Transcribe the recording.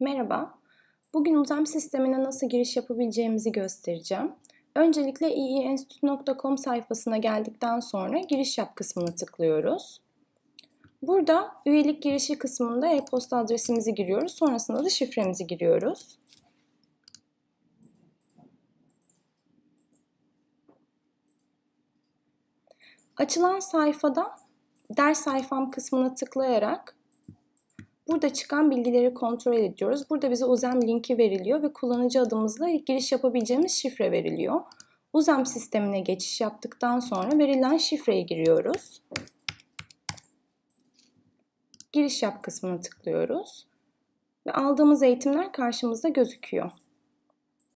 Merhaba, bugün uzam sistemine nasıl giriş yapabileceğimizi göstereceğim. Öncelikle iienstitü.com sayfasına geldikten sonra giriş yap kısmına tıklıyoruz. Burada üyelik girişi kısmında e-posta adresimizi giriyoruz, sonrasında da şifremizi giriyoruz. Açılan sayfada ders sayfam kısmına tıklayarak Burada çıkan bilgileri kontrol ediyoruz. Burada bize UZEM linki veriliyor ve kullanıcı adımızla giriş yapabileceğimiz şifre veriliyor. UZEM sistemine geçiş yaptıktan sonra verilen şifreye giriyoruz. Giriş yap kısmına tıklıyoruz ve aldığımız eğitimler karşımızda gözüküyor.